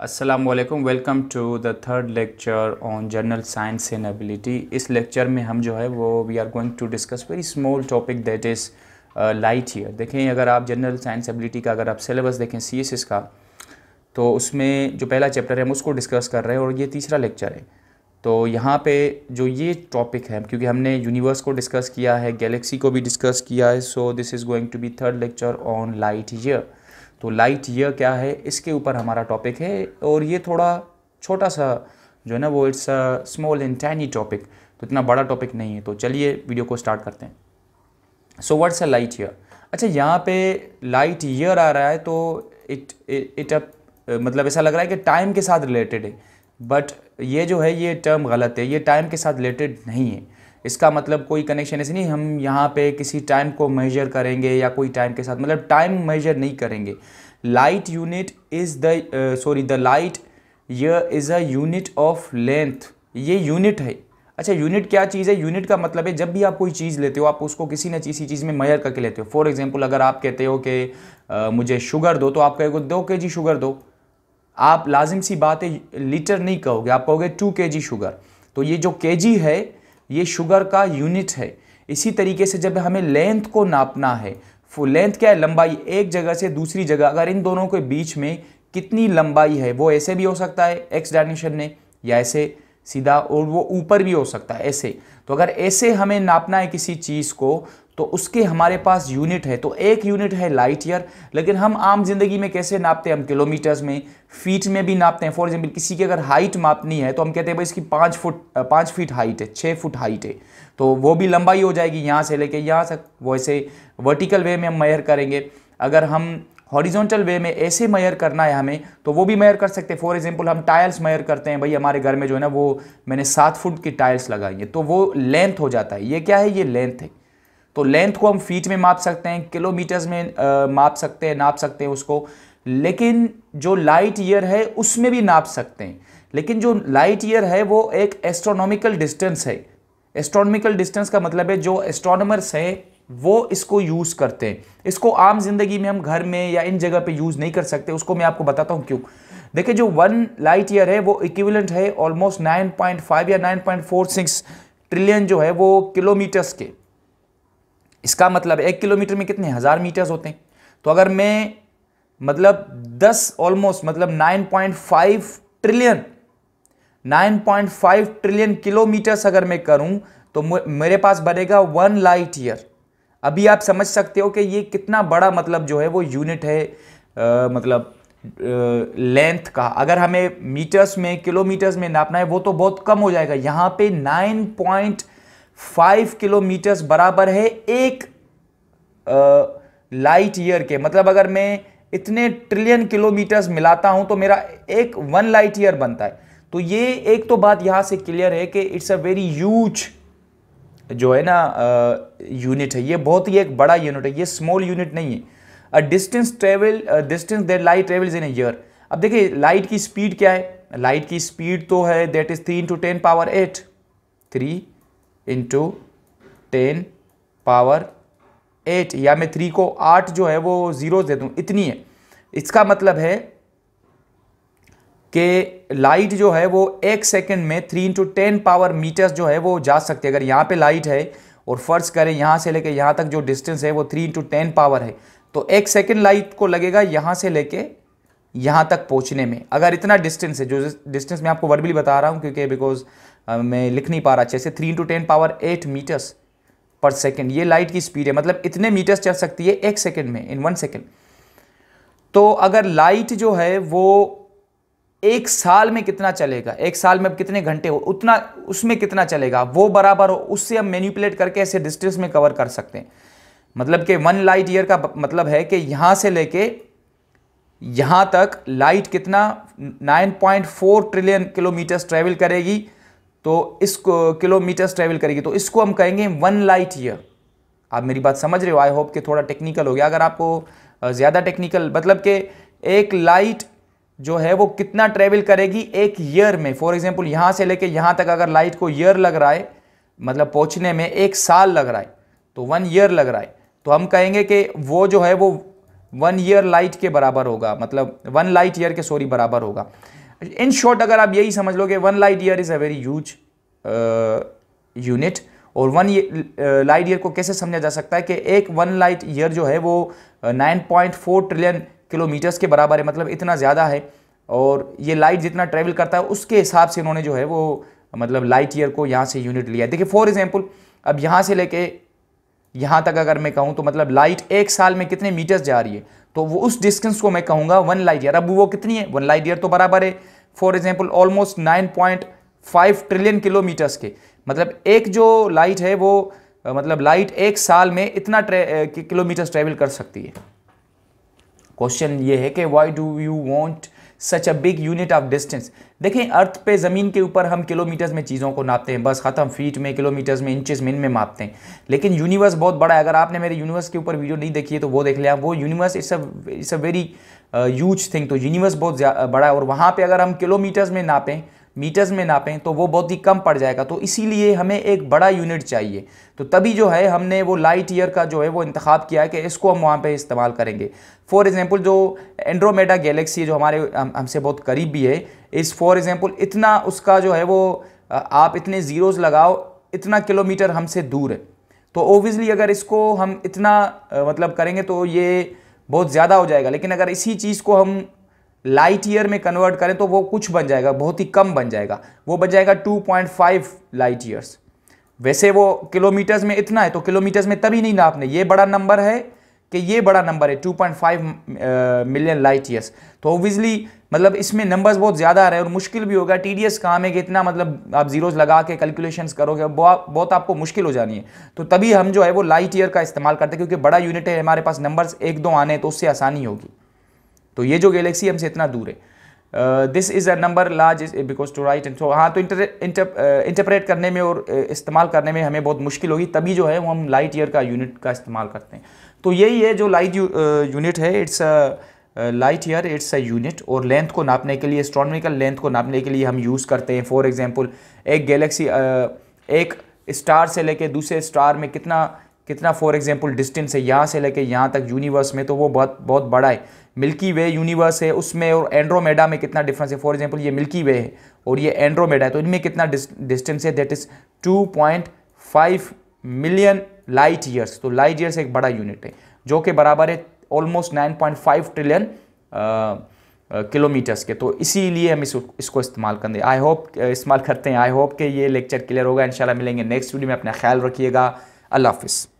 Aslam welcome to the third lecture on general science and ability इस lecture में हम जो है वो we are going to discuss very small topic that is light year देखें अगर आप जनरल साइंस एबिलिटी का अगर आप सिलेबस देखें सी एस एस का तो उसमें जो पहला चैप्टर है हम उसको डिस्कस कर रहे हैं और ये तीसरा लेक्चर है तो यहाँ पे जो ये टॉपिक है क्योंकि हमने यूनिवर्स को डिस्कस किया है गैलेक्सी को भी डिस्कस किया है so this is going to be third lecture on light year तो लाइट ईयर क्या है इसके ऊपर हमारा टॉपिक है और ये थोड़ा छोटा सा जो है ना वो it's a small and tiny topic तो इतना बड़ा टॉपिक नहीं है तो चलिए वीडियो को स्टार्ट करते हैं so what's a light year अच्छा यहाँ पे लाइट ईयर आ रहा है तो इट इट अप मतलब ऐसा लग रहा है कि टाइम के साथ रिलेटेड है बट ये जो है ये टर्म गलत है ये टाइम के साथ रिलेटेड नहीं है इसका मतलब कोई कनेक्शन ऐसे नहीं हम यहाँ पे किसी टाइम को मेजर करेंगे या कोई टाइम के साथ मतलब टाइम मेजर नहीं करेंगे light unit is the sorry the light ये is a unit of length ये यूनिट है अच्छा यूनिट क्या चीज़ है यूनिट का मतलब है जब भी आप कोई चीज़ लेते हो आप उसको किसी न किसी चीज़ में मेजर करके लेते हो फॉर एग्जाम्पल अगर आप कहते हो कि uh, मुझे शुगर दो तो आप कहोगे दो के जी शुगर दो आप लाजिम सी बात है लीटर नहीं कहोगे आप कहोगे टू के जी शुगर तो ये जो के जी है ये शुगर का यूनिट है इसी तरीके से जब हमें लेंथ को नापना है लेंथ क्या है लंबाई एक जगह से दूसरी जगह अगर इन दोनों के बीच में कितनी लंबाई है वो ऐसे भी हो सकता है एक्स डायमेंशन में या ऐसे सीधा और वो ऊपर भी हो सकता है ऐसे तो अगर ऐसे हमें नापना है किसी चीज़ को तो उसके हमारे पास यूनिट है तो एक यूनिट है लाइट ईयर लेकिन हम आम जिंदगी में कैसे नापते हैं हम किलोमीटर्स में फीट में भी नापते हैं फॉर एग्जाम्पल किसी की अगर हाइट मापनी है तो हम कहते हैं भाई इसकी पाँच फुट पाँच फीट हाइट है छः फुट हाइट है तो वो भी लंबाई हो जाएगी यहाँ से लेके यहाँ तक वैसे वर्टिकल वे में हम मेयर करेंगे अगर हम हॉरिजोंटल वे में ऐसे मेयर करना है हमें तो वो भी मेयर कर सकते हैं फॉर एग्जाम्पल हम टाइल्स मेयर करते हैं भाई हमारे घर में जो है ना वो मैंने सात फुट की टाइल्स लगाई है तो वो लेंथ हो जाता है ये क्या है ये लेंथ है तो लेंथ को हम फीट में माप सकते हैं किलोमीटर्स में आ, माप सकते हैं नाप सकते हैं उसको लेकिन जो लाइट ईयर है उसमें भी नाप सकते हैं लेकिन जो लाइट ईयर है वो एक एस्ट्रोनॉमिकल डिस्टेंस है एस्ट्रोनॉमिकल डिस्टेंस का मतलब है जो एस्ट्रोनमर्स हैं वो इसको यूज़ करते हैं इसको आम जिंदगी में हम घर में या इन जगह पे यूज़ नहीं कर सकते उसको मैं आपको बताता हूँ क्यों देखिए जो वन लाइट ईयर है वो इक्विवेलेंट है ऑलमोस्ट 9.5 या 9.46 ट्रिलियन जो है वो किलोमीटर्स के इसका मतलब एक किलोमीटर में कितने हज़ार मीटर्स होते हैं तो अगर मैं मतलब दस ऑलमोस्ट मतलब nine point five trillion nine point five trillion kilometres अगर मैं करूं तो मेरे पास बनेगा वन लाइट ईयर अभी आप समझ सकते हो कि ये कितना बड़ा मतलब जो है वो यूनिट है आ, मतलब लेंथ का अगर हमें मीटर्स में किलोमीटर्स में नापना है वो तो बहुत कम हो जाएगा यहाँ पे नाइन पॉइंट फाइव किलोमीटर्स बराबर है एक लाइट ईयर के मतलब अगर मैं इतने ट्रिलियन किलोमीटर्स मिलाता हूं तो मेरा एक वन लाइट ईयर बनता है तो ये एक तो बात यहां से क्लियर है कि इट्स अ वेरी ह्यूज जो है ना यूनिट है ये बहुत ही एक बड़ा यूनिट है ये स्मॉल यूनिट नहीं है a distance travel distance that light travels in a year अब देखिए लाइट की स्पीड क्या है लाइट की स्पीड तो है that is three into ten power eight three into ten power eight या मैं थ्री को आठ जो है वो ज़ीरो दे दूँ इतनी है इसका मतलब है कि लाइट जो है वो एक सेकंड में three into ten power metres जो है वो जा सकते हैं अगर यहाँ पे लाइट है और फ़र्ज़ करें यहाँ से लेके यहाँ तक जो डिस्टेंस है वो थ्री इंटू टेन पावर है तो एक सेकंड लाइट को लगेगा यहाँ से लेके यहाँ तक पहुँचने में अगर इतना डिस्टेंस है जो डिस्टेंस मैं आपको वर्बली बता रहा हूँ क्योंकि बिकॉज मैं लिख नहीं पा रहा अच्छे से three into ten power eight metres per second ये लाइट की स्पीड है मतलब इतने मीटर्स चल सकती है एक सेकेंड में इन वन सेकेंड तो अगर लाइट जो है वो एक साल में कितना चलेगा एक साल में अब कितने घंटे हो उतना उसमें कितना चलेगा वो बराबर हो उससे हम मैन्यूपुलेट करके ऐसे डिस्टेंस में कवर कर सकते हैं मतलब कि वन लाइट ईयर का मतलब है कि यहाँ से लेके यहाँ तक लाइट कितना 9.4 ट्रिलियन किलोमीटर्स ट्रेवल करेगी तो इस किलोमीटर्स ट्रेवल करेगी तो इसको हम कहेंगे वन लाइट ईयर आप मेरी बात समझ रहे हो आई होप कि थोड़ा टेक्निकल हो गया अगर आपको ज़्यादा टेक्निकल मतलब कि एक लाइट जो है वो कितना ट्रेवल करेगी एक ईयर में फॉर एग्जाम्पल यहाँ से लेके यहाँ तक अगर लाइट को ईयर लग रहा है मतलब पहुँचने में एक साल लग रहा है तो वन ईयर लग रहा है तो हम कहेंगे कि वो जो है वो वन ईयर लाइट के बराबर होगा मतलब वन लाइट ईयर के सॉरी बराबर होगा इन शॉर्ट अगर आप यही समझ लो कि one light year is a very huge unit और वन लाइट ईयर को कैसे समझा जा सकता है कि एक वन लाइट ईयर जो है वो 9.4 ट्रिलियन किलोमीटर्स के बराबर है मतलब इतना ज़्यादा है और ये लाइट जितना ट्रेवल करता है उसके हिसाब से इन्होंने जो है वो मतलब लाइट ईयर को यहाँ से यूनिट लिया है देखिए फॉर एग्जाम्पल अब यहाँ से लेके यहां तक अगर मैं कहूं तो मतलब लाइट एक साल में कितने मीटर्स जा रही है तो वो उस डिस्टेंस को मैं कहूँगा वन लाइट ईयर अब वो कितनी है वन लाइट ईयर तो बराबर है for example almost nine point five trillion kilometres के मतलब एक जो लाइट है वो मतलब लाइट एक साल में इतना किलोमीटर्स ट्रेवल कर सकती है क्वेश्चन ये है कि why do you want such a big unit of distance देखें अर्थ पे ज़मीन के ऊपर हम किलोमीटर्स में चीज़ों को नापते हैं बस ख़त्म फीट में किलोमीटर्स में इंचेस में मापते हैं लेकिन यूनिवर्स बहुत बड़ा है अगर आपने मेरे यूनिवर्स के ऊपर वीडियो नहीं देखी है तो वो देख लिया वो universe it's it's a very huge thing तो यूनिवर्स बहुत बड़ा है और वहाँ पर अगर हम किलोमीटर्स में नापें मीटर्स में नापें तो वो बहुत ही कम पड़ जाएगा तो इसीलिए हमें एक बड़ा यूनिट चाहिए तो तभी जो है हमने वो लाइट ईयर का जो है वो इंतखब किया है कि इसको हम वहाँ पर इस्तेमाल करेंगे फॉर एग्ज़ाम्पल जो एंड्रोमेडा गैलेक्सी जो हमारे हमसे बहुत करीब भी है इस फॉर एग्ज़ाम्पल इतना उसका जो है वो आप इतने ज़ीरोज़ लगाओ इतना किलोमीटर हमसे दूर है तो ओबियसली अगर इसको हम इतना मतलब करेंगे तो ये बहुत ज़्यादा हो जाएगा लेकिन अगर इसी चीज़ को हम लाइट ईयर में कन्वर्ट करें तो वो कुछ बन जाएगा बहुत ही कम बन जाएगा वो बन जाएगा 2.5 लाइट ईयर्स वैसे वो किलोमीटर्स में इतना है तो किलोमीटर्स में तभी नहीं नापने ये बड़ा नंबर है कि ये बड़ा नंबर है 2.5 मिलियन लाइट ईयर्स तो ओबियसली मतलब इसमें नंबर्स बहुत ज़्यादा आ रहे हैं और मुश्किल भी होगा टीडीएस काम है कि इतना मतलब आप जीरोज लगा के कैलकुलेशंस करोगे बहुत आपको मुश्किल हो जानी है तो तभी हम जो है वो लाइट ईयर का इस्तेमाल करते हैं क्योंकि बड़ा यूनिट है हमारे पास नंबर्स एक दो आने तो उससे आसानी होगी तो ये जो गैलेक्सी हमसे इतना दूर है this is a number large because to write and so हाँ तो इंटरप्रेट करने में और इस्तेमाल करने में हमें बहुत मुश्किल होगी तभी जो है वो हम लाइट ईयर का यूनिट का इस्तेमाल करते हैं तो यही है जो लाइट यूनिट है it's a light year it's a unit और लेंथ को नापने के लिए एस्ट्रोनॉमिकल लेंथ को नापने के लिए हम यूज़ करते हैं फॉर एग्जाम्पल एक गैलेक्सी एक स्टार से लेके दूसरे स्टार में कितना कितना फॉर एग्जाम्पल डिस्टेंस है यहाँ से लेके यहाँ तक यूनिवर्स में तो वो बहुत बहुत बड़ा है मिल्की वे यूनिवर्स है उसमें और एंड्रोमेडा में कितना डिफरेंस है फॉर एग्जाम्पल ये मिल्की वे है और ये एंड्रोमेडा है तो इनमें कितना डिस्टेंस है that is two point five million light years तो लाइट ईयर्स एक बड़ा यूनिट है जो कि बराबर है almost nine point five trillion kilometres के तो इसीलिए हम इस, इसको इस्तेमाल करें आई होप इस्तेमाल करते हैं आई होप कि ये लेक्चर क्लियर होगा इंशाल्लाह मिलेंगे नेक्स्ट वीडियो में अपना ख्याल रखिएगा अल्लाह हाफिज़